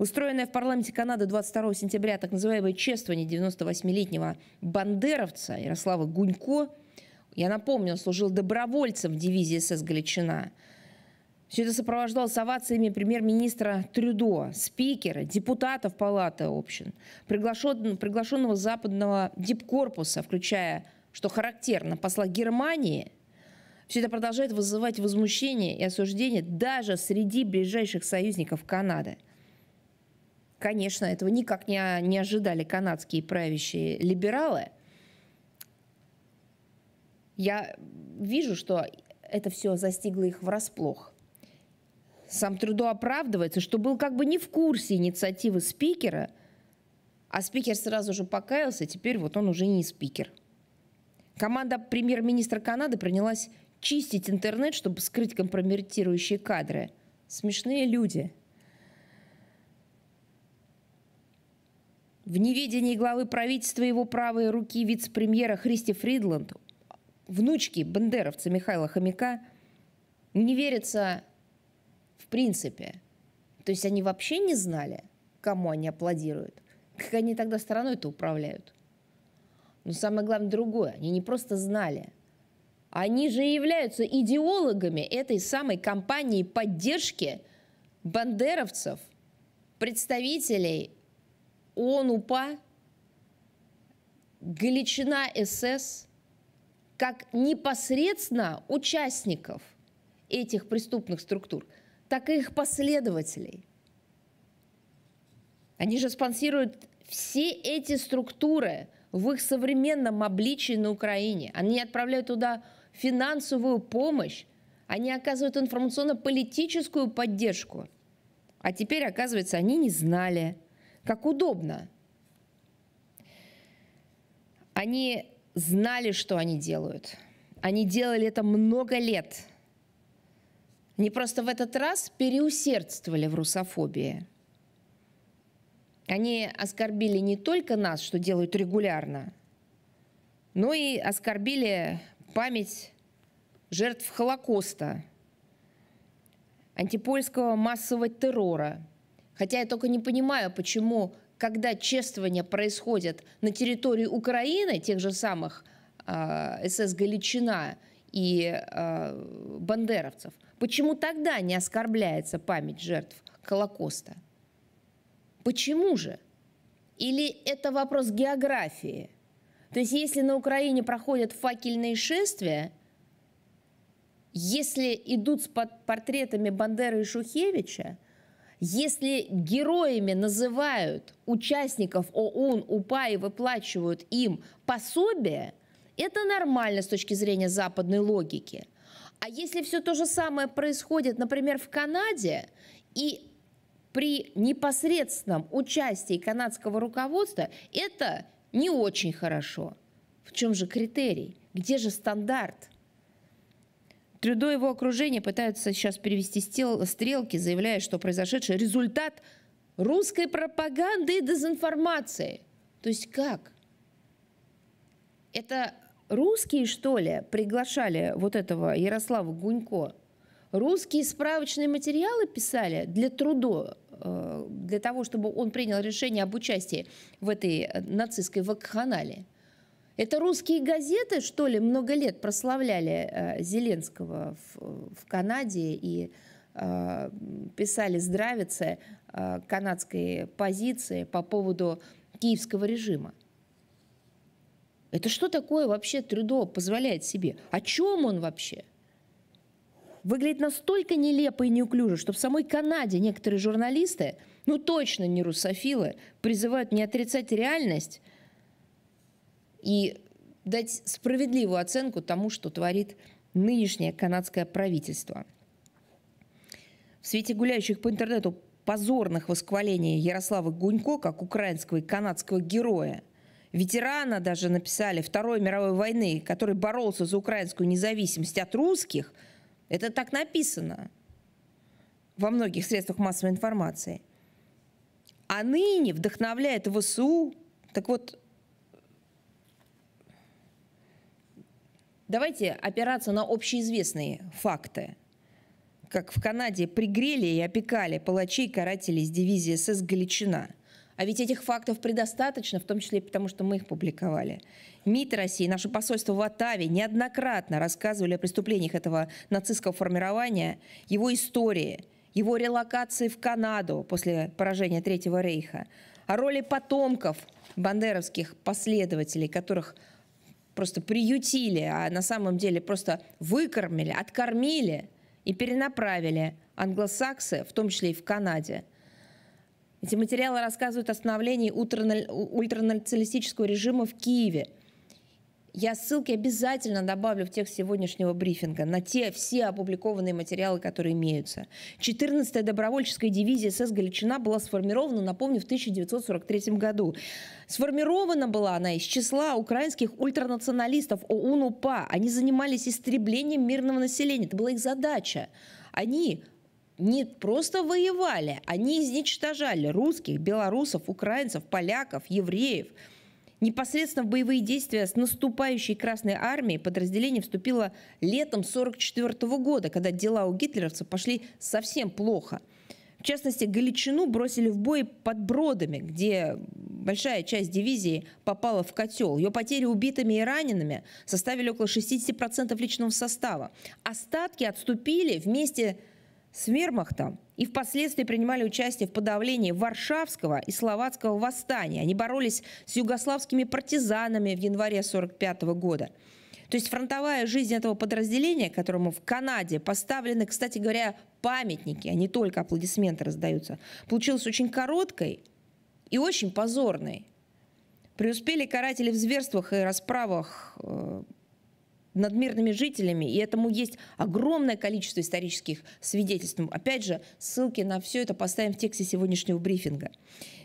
Устроенное в парламенте Канады 22 сентября так называемое чествование 98-летнего бандеровца Ярослава Гунько, я напомню, он служил добровольцем в дивизии СС «Галичина», все это сопровождалось овациями премьер-министра Трюдо, спикера, депутатов Палаты общин, приглашенного, приглашенного западного дипкорпуса, включая, что характерно, посла Германии. Все это продолжает вызывать возмущение и осуждение даже среди ближайших союзников Канады – Конечно, этого никак не, не ожидали канадские правящие либералы. Я вижу, что это все застигло их врасплох. Сам Трюдо оправдывается, что был как бы не в курсе инициативы спикера, а спикер сразу же покаялся, теперь вот он уже не спикер. Команда премьер-министра Канады принялась чистить интернет, чтобы скрыть компрометирующие кадры. Смешные люди – В неведении главы правительства его правой руки вице-премьера Христи Фридланд, внучки бандеровца Михаила Хомяка, не верится в принципе. То есть они вообще не знали, кому они аплодируют. Как они тогда стороной то управляют? Но самое главное другое. Они не просто знали. Они же являются идеологами этой самой кампании поддержки бандеровцев, представителей ООН, УПА, Галичина СС, как непосредственно участников этих преступных структур, так и их последователей. Они же спонсируют все эти структуры в их современном обличии на Украине. Они отправляют туда финансовую помощь, они оказывают информационно-политическую поддержку. А теперь, оказывается, они не знали – как удобно. Они знали, что они делают. Они делали это много лет. Они просто в этот раз переусердствовали в русофобии. Они оскорбили не только нас, что делают регулярно, но и оскорбили память жертв Холокоста, антипольского массового террора – Хотя я только не понимаю, почему, когда чествования происходят на территории Украины, тех же самых а, э, СС Галичина и э, бандеровцев, почему тогда не оскорбляется память жертв Холокоста? Почему же? Или это вопрос географии? То есть если на Украине проходят факельные шествия, если идут с портретами Бандеры и Шухевича, если героями называют участников ОУН, УПА и выплачивают им пособие, это нормально с точки зрения западной логики. А если все то же самое происходит, например, в Канаде, и при непосредственном участии канадского руководства, это не очень хорошо. В чем же критерий? Где же стандарт? Трюдо и его окружение пытаются сейчас перевести стрелки, заявляя, что произошедший результат русской пропаганды и дезинформации. То есть как? Это русские, что ли, приглашали вот этого Ярослава Гунько? Русские справочные материалы писали для Трудо, э, для того, чтобы он принял решение об участии в этой э, нацистской вакханалии? Это русские газеты, что ли, много лет прославляли э, Зеленского в, в Канаде и э, писали здравицы э, канадской позиции по поводу киевского режима. Это что такое вообще Трюдо позволяет себе? О чем он вообще? Выглядит настолько нелепо и неуклюже, что в самой Канаде некоторые журналисты, ну точно не русофилы, призывают не отрицать реальность, и дать справедливую оценку тому, что творит нынешнее канадское правительство. В свете гуляющих по интернету позорных восхвалений Ярослава Гунько как украинского и канадского героя, ветерана даже написали Второй мировой войны, который боролся за украинскую независимость от русских, это так написано во многих средствах массовой информации. А ныне вдохновляет ВСУ. Так вот, Давайте опираться на общеизвестные факты. Как в Канаде пригрели и опекали палачей карателей из дивизии СС «Галичина». А ведь этих фактов предостаточно, в том числе потому, что мы их публиковали. МИД России, наше посольство в Оттаве неоднократно рассказывали о преступлениях этого нацистского формирования, его истории, его релокации в Канаду после поражения Третьего рейха, о роли потомков бандеровских последователей, которых просто приютили, а на самом деле просто выкормили, откормили и перенаправили англосаксы, в том числе и в Канаде. Эти материалы рассказывают о становлении ультранационалистического режима в Киеве – я ссылки обязательно добавлю в текст сегодняшнего брифинга на те все опубликованные материалы, которые имеются. 14-я добровольческая дивизия СС Галичина была сформирована, напомню, в 1943 году. Сформирована была она из числа украинских ультранационалистов ОУН-УПА. Они занимались истреблением мирного населения. Это была их задача. Они не просто воевали, они изничтожали русских, белорусов, украинцев, поляков, евреев – Непосредственно в боевые действия с наступающей Красной Армией подразделение вступило летом 1944 года, когда дела у гитлеровцев пошли совсем плохо. В частности, Галичину бросили в бой под Бродами, где большая часть дивизии попала в котел. Ее потери убитыми и ранеными составили около 60% личного состава. Остатки отступили вместе с с вермахтом и впоследствии принимали участие в подавлении Варшавского и Словацкого восстания. Они боролись с югославскими партизанами в январе 1945 года. То есть фронтовая жизнь этого подразделения, которому в Канаде поставлены, кстати говоря, памятники, а не только аплодисменты раздаются, получилась очень короткой и очень позорной. Преуспели каратели в зверствах и расправах э, над мирными жителями, и этому есть огромное количество исторических свидетельств. Опять же, ссылки на все это поставим в тексте сегодняшнего брифинга.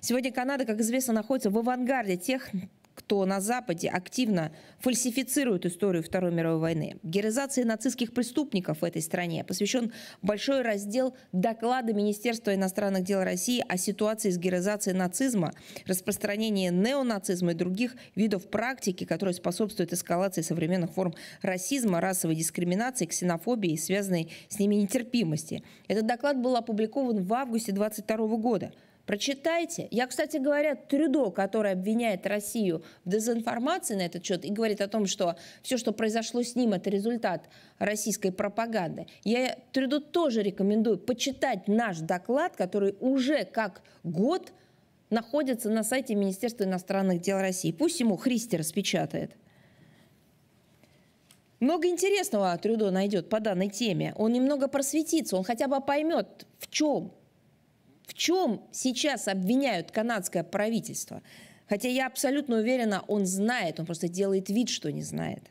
Сегодня Канада, как известно, находится в авангарде тех кто на Западе активно фальсифицирует историю Второй мировой войны. Героизации нацистских преступников в этой стране посвящен большой раздел доклада Министерства иностранных дел России о ситуации с героизацией нацизма, распространении неонацизма и других видов практики, которые способствуют эскалации современных форм расизма, расовой дискриминации, ксенофобии и связанной с ними нетерпимости. Этот доклад был опубликован в августе 2022 года. Прочитайте. Я, кстати говоря, Трюдо, который обвиняет Россию в дезинформации на этот счет и говорит о том, что все, что произошло с ним, это результат российской пропаганды. Я Трюдо тоже рекомендую почитать наш доклад, который уже как год находится на сайте Министерства иностранных дел России. Пусть ему Христи распечатает. Много интересного Трюдо найдет по данной теме. Он немного просветится, он хотя бы поймет, в чем в чем сейчас обвиняют канадское правительство. Хотя я абсолютно уверена, он знает, он просто делает вид, что не знает.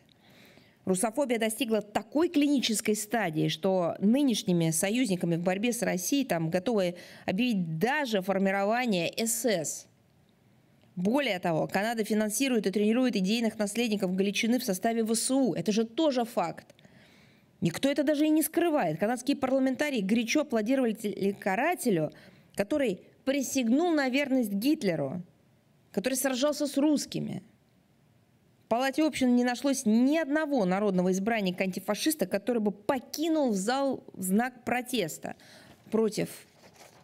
Русофобия достигла такой клинической стадии, что нынешними союзниками в борьбе с Россией там готовы объявить даже формирование СС. Более того, Канада финансирует и тренирует идейных наследников Галичины в составе ВСУ. Это же тоже факт. Никто это даже и не скрывает. Канадские парламентарии горячо аплодировали карателю – который присягнул на верность Гитлеру, который сражался с русскими. В Палате общин не нашлось ни одного народного избранника антифашиста, который бы покинул в зал в знак протеста против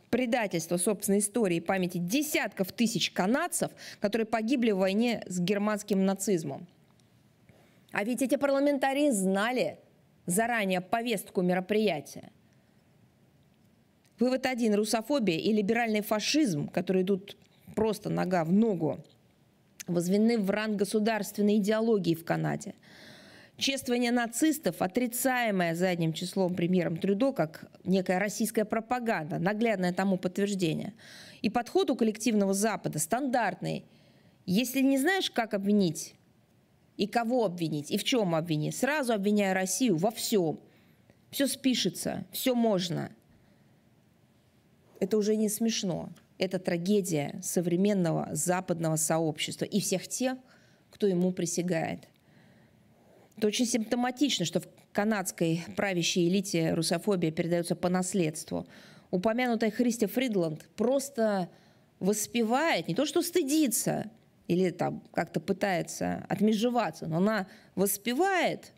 предательства собственной истории и памяти десятков тысяч канадцев, которые погибли в войне с германским нацизмом. А ведь эти парламентарии знали заранее повестку мероприятия. Вывод один. Русофобия и либеральный фашизм, которые идут просто нога в ногу, возведены в ранг государственной идеологии в Канаде. Чествование нацистов, отрицаемое задним числом премьером Трюдо, как некая российская пропаганда, наглядное тому подтверждение. И подход у коллективного Запада стандартный. Если не знаешь, как обвинить, и кого обвинить, и в чем обвинить, сразу обвиняя Россию во всем. Все спишется, все можно – это уже не смешно. Это трагедия современного западного сообщества и всех тех, кто ему присягает. Это очень симптоматично, что в канадской правящей элите русофобия передается по наследству. Упомянутая Христи Фридланд просто воспевает, не то что стыдится или там как-то пытается отмежеваться, но она воспевает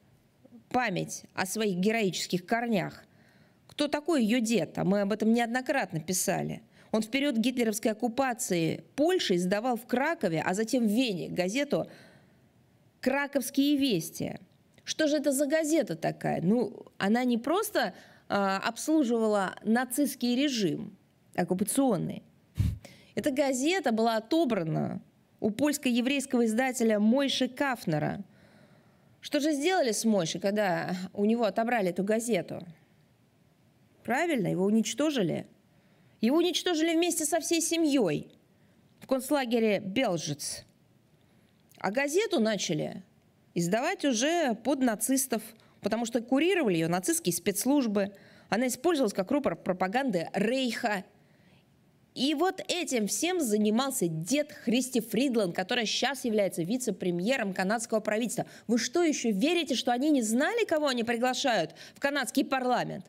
память о своих героических корнях – кто такой ее дед? А мы об этом неоднократно писали. Он в период гитлеровской оккупации Польши издавал в Кракове, а затем в Вене газету «Краковские вести». Что же это за газета такая? Ну, она не просто э, обслуживала нацистский режим оккупационный. Эта газета была отобрана у польско-еврейского издателя Мойши Кафнера. Что же сделали с Мойши, когда у него отобрали эту газету? Правильно, его уничтожили. Его уничтожили вместе со всей семьей в концлагере Белжец. А газету начали издавать уже под нацистов, потому что курировали ее нацистские спецслужбы. Она использовалась как рупор пропаганды Рейха. И вот этим всем занимался дед Христи Фридланд, который сейчас является вице-премьером канадского правительства. Вы что еще верите, что они не знали, кого они приглашают в канадский парламент?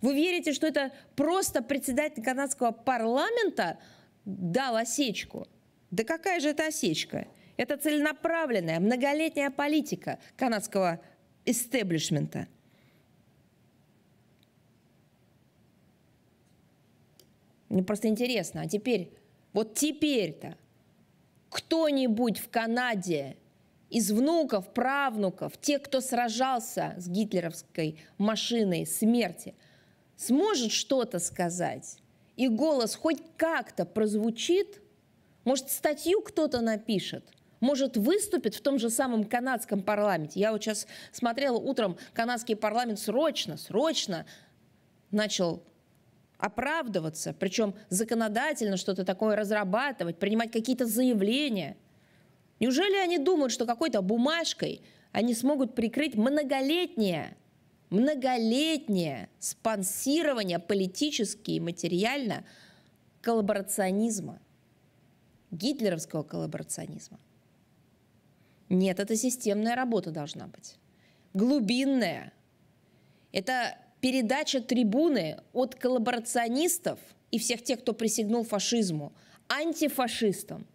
Вы верите, что это просто председатель канадского парламента дал осечку? Да какая же это осечка? Это целенаправленная, многолетняя политика канадского истеблишмента. Мне просто интересно, а теперь, вот теперь-то кто-нибудь в Канаде из внуков, правнуков, тех, кто сражался с гитлеровской машиной смерти – сможет что-то сказать, и голос хоть как-то прозвучит, может, статью кто-то напишет, может, выступит в том же самом канадском парламенте. Я вот сейчас смотрела утром, канадский парламент срочно, срочно начал оправдываться, причем законодательно что-то такое разрабатывать, принимать какие-то заявления. Неужели они думают, что какой-то бумажкой они смогут прикрыть многолетнее многолетнее спонсирование политически и материально коллаборационизма, гитлеровского коллаборационизма. Нет, это системная работа должна быть. Глубинная. Это передача трибуны от коллаборационистов и всех тех, кто присягнул фашизму, антифашистам.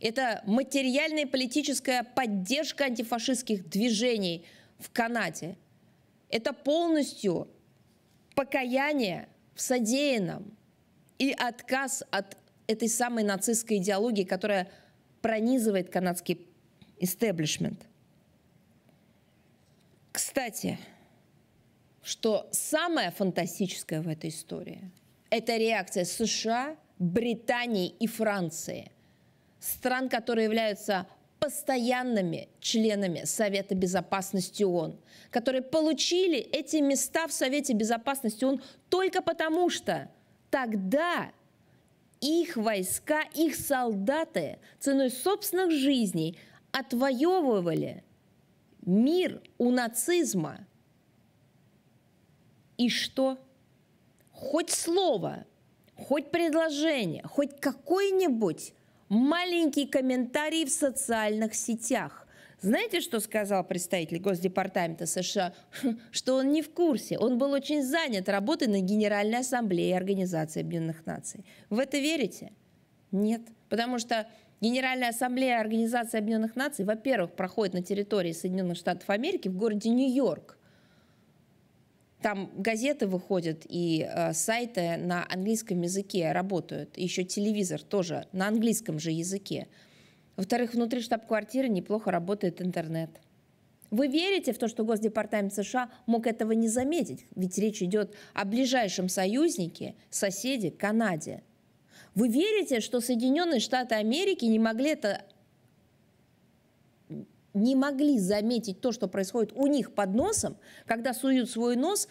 Это материальная и политическая поддержка антифашистских движений в Канаде – это полностью покаяние в содеянном и отказ от этой самой нацистской идеологии, которая пронизывает канадский истеблишмент. Кстати, что самое фантастическое в этой истории – это реакция США, Британии и Франции, стран, которые являются постоянными членами Совета Безопасности ООН, которые получили эти места в Совете Безопасности ООН только потому, что тогда их войска, их солдаты ценой собственных жизней отвоевывали мир у нацизма. И что? Хоть слово, хоть предложение, хоть какой-нибудь маленький комментарий в социальных сетях. Знаете, что сказал представитель Госдепартамента США? Что он не в курсе. Он был очень занят работой на Генеральной Ассамблее Организации Объединенных Наций. В это верите? Нет. Потому что Генеральная Ассамблея Организации Объединенных Наций, во-первых, проходит на территории Соединенных Штатов Америки в городе Нью-Йорк. Там газеты выходят и э, сайты на английском языке работают. Еще телевизор тоже на английском же языке. Во-вторых, внутри штаб-квартиры неплохо работает интернет. Вы верите в то, что Госдепартамент США мог этого не заметить? Ведь речь идет о ближайшем союзнике, соседе Канаде. Вы верите, что Соединенные Штаты Америки не могли это не могли заметить то, что происходит у них под носом, когда суют свой нос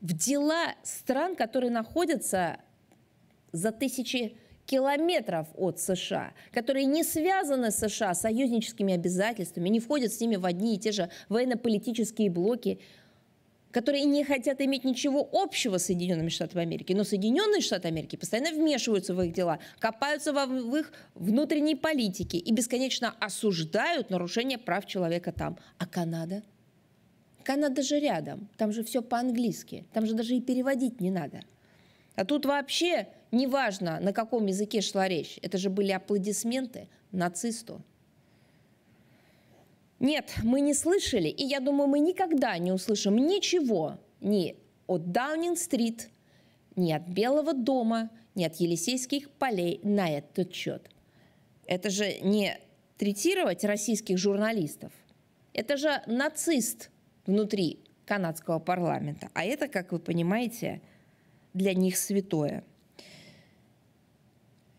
в дела стран, которые находятся за тысячи километров от США, которые не связаны с США союзническими обязательствами, не входят с ними в одни и те же военно-политические блоки которые не хотят иметь ничего общего с Соединенными Штатами Америки, но Соединенные Штаты Америки постоянно вмешиваются в их дела, копаются во, в их внутренней политике и бесконечно осуждают нарушение прав человека там. А Канада? Канада же рядом, там же все по-английски, там же даже и переводить не надо. А тут вообще неважно, на каком языке шла речь, это же были аплодисменты нацисту. Нет, мы не слышали, и я думаю, мы никогда не услышим ничего ни от Даунинг-стрит, ни от Белого дома, ни от Елисейских полей на этот счет. Это же не третировать российских журналистов. Это же нацист внутри канадского парламента. А это, как вы понимаете, для них святое.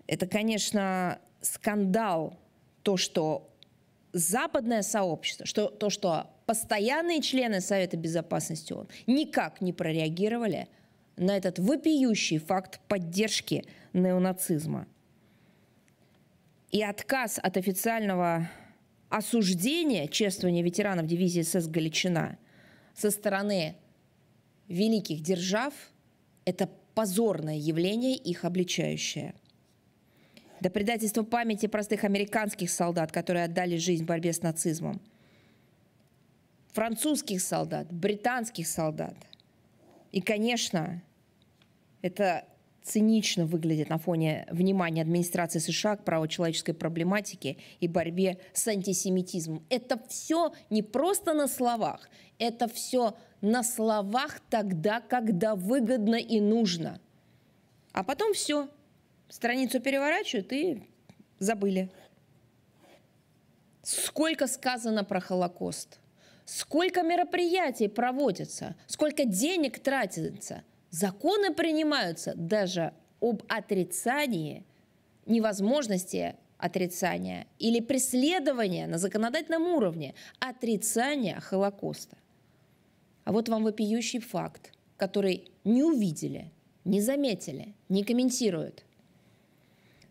Это, конечно, скандал, то, что западное сообщество, что, то, что постоянные члены Совета Безопасности ООН никак не прореагировали на этот вопиющий факт поддержки неонацизма. И отказ от официального осуждения чествования ветеранов дивизии СС «Галичина» со стороны великих держав – это позорное явление, их обличающее до предательства памяти простых американских солдат, которые отдали жизнь в борьбе с нацизмом, французских солдат, британских солдат. И, конечно, это цинично выглядит на фоне внимания администрации США к правочеловеческой проблематике и борьбе с антисемитизмом. Это все не просто на словах, это все на словах тогда, когда выгодно и нужно. А потом все, страницу переворачивают и забыли. Сколько сказано про Холокост? Сколько мероприятий проводится? Сколько денег тратится? Законы принимаются даже об отрицании, невозможности отрицания или преследования на законодательном уровне отрицания Холокоста. А вот вам вопиющий факт, который не увидели, не заметили, не комментируют –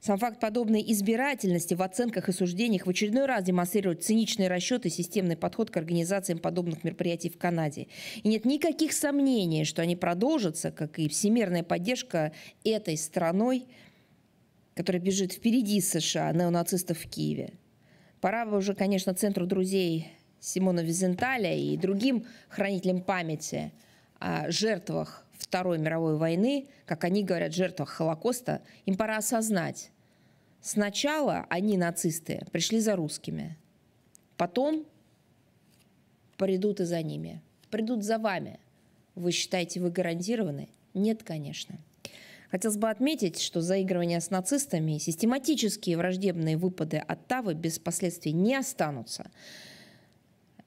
сам факт подобной избирательности в оценках и суждениях в очередной раз демонстрирует циничные расчеты и системный подход к организациям подобных мероприятий в Канаде. И нет никаких сомнений, что они продолжатся, как и всемирная поддержка этой страной, которая бежит впереди США, неонацистов в Киеве. Пора бы уже, конечно, Центру друзей Симона Визенталя и другим хранителям памяти о жертвах Второй мировой войны, как они говорят, жертвах Холокоста, им пора осознать. Сначала они, нацисты, пришли за русскими, потом придут и за ними, придут за вами. Вы считаете, вы гарантированы? Нет, конечно. Хотелось бы отметить, что заигрывание с нацистами и систематические враждебные выпады Оттавы без последствий не останутся.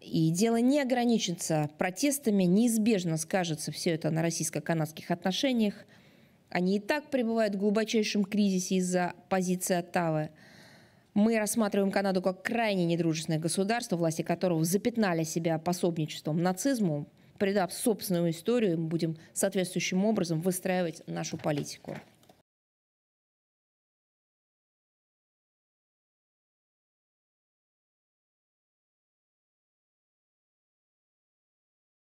И дело не ограничится протестами, неизбежно скажется все это на российско-канадских отношениях. Они и так пребывают в глубочайшем кризисе из-за позиции Оттавы. Мы рассматриваем Канаду как крайне недружественное государство, власти которого запятнали себя пособничеством нацизму, придав собственную историю, мы будем соответствующим образом выстраивать нашу политику.